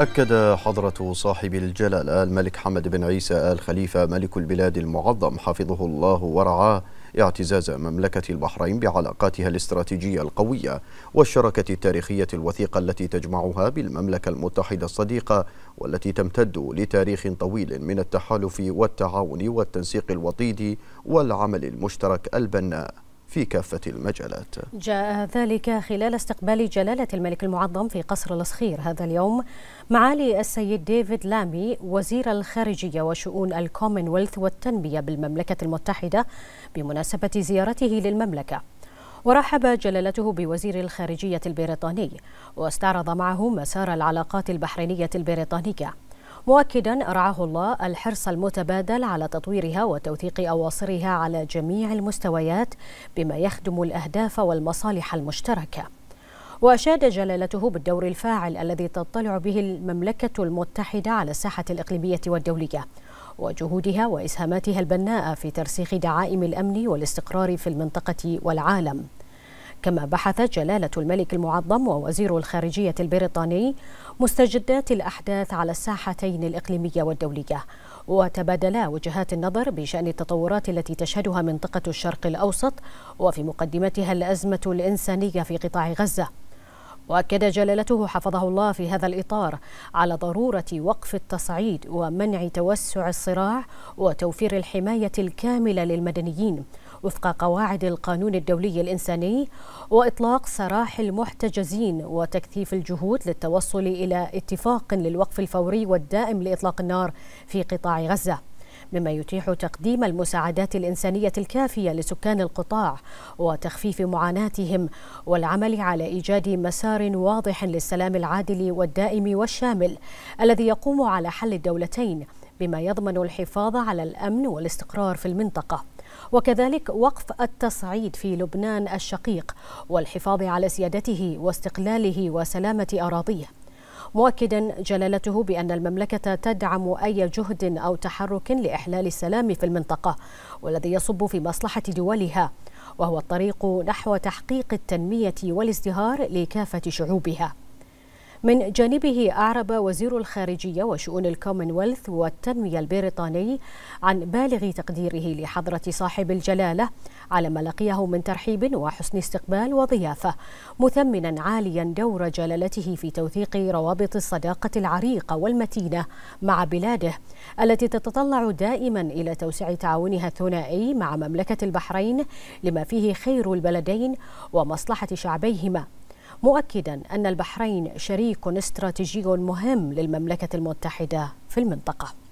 أكد حضرة صاحب الجلالة الملك حمد بن عيسى آل خليفة ملك البلاد المعظم حفظه الله ورعاه اعتزاز مملكة البحرين بعلاقاتها الاستراتيجية القوية والشراكة التاريخية الوثيقة التي تجمعها بالمملكة المتحدة الصديقة والتي تمتد لتاريخ طويل من التحالف والتعاون والتنسيق الوطيد والعمل المشترك البناء في كافة المجالات جاء ذلك خلال استقبال جلالة الملك المعظم في قصر الصخير هذا اليوم معالي السيد ديفيد لامي وزير الخارجية وشؤون الكومنولث والتنمية بالمملكة المتحدة بمناسبة زيارته للمملكة ورحب جلالته بوزير الخارجية البريطاني واستعرض معه مسار العلاقات البحرينية البريطانية مؤكدا رعاه الله الحرص المتبادل على تطويرها وتوثيق أواصرها على جميع المستويات بما يخدم الأهداف والمصالح المشتركة وأشاد جلالته بالدور الفاعل الذي تطلع به المملكة المتحدة على الساحة الإقليمية والدولية وجهودها وإسهاماتها البناءة في ترسيخ دعائم الأمن والاستقرار في المنطقة والعالم كما بحث جلالة الملك المعظم ووزير الخارجية البريطاني مستجدات الأحداث على الساحتين الإقليمية والدولية وتبادلا وجهات النظر بشأن التطورات التي تشهدها منطقة الشرق الأوسط وفي مقدمتها الأزمة الإنسانية في قطاع غزة واكد جلالته حفظه الله في هذا الاطار على ضروره وقف التصعيد ومنع توسع الصراع وتوفير الحمايه الكامله للمدنيين وفق قواعد القانون الدولي الإنساني وإطلاق سراح المحتجزين وتكثيف الجهود للتوصل إلى اتفاق للوقف الفوري والدائم لإطلاق النار في قطاع غزة مما يتيح تقديم المساعدات الإنسانية الكافية لسكان القطاع وتخفيف معاناتهم والعمل على إيجاد مسار واضح للسلام العادل والدائم والشامل الذي يقوم على حل الدولتين بما يضمن الحفاظ على الأمن والاستقرار في المنطقة وكذلك وقف التصعيد في لبنان الشقيق والحفاظ على سيادته واستقلاله وسلامة أراضيه مؤكدا جلالته بأن المملكة تدعم أي جهد أو تحرك لإحلال السلام في المنطقة والذي يصب في مصلحة دولها وهو الطريق نحو تحقيق التنمية والازدهار لكافة شعوبها من جانبه أعرب وزير الخارجية وشؤون الكومنولث والتنمية البريطاني عن بالغ تقديره لحضرة صاحب الجلالة على ما لقيه من ترحيب وحسن استقبال وضيافة مثمنا عاليا دور جلالته في توثيق روابط الصداقة العريقة والمتينة مع بلاده التي تتطلع دائما إلى توسيع تعاونها الثنائي مع مملكة البحرين لما فيه خير البلدين ومصلحة شعبيهما مؤكدا أن البحرين شريك استراتيجي مهم للمملكة المتحدة في المنطقة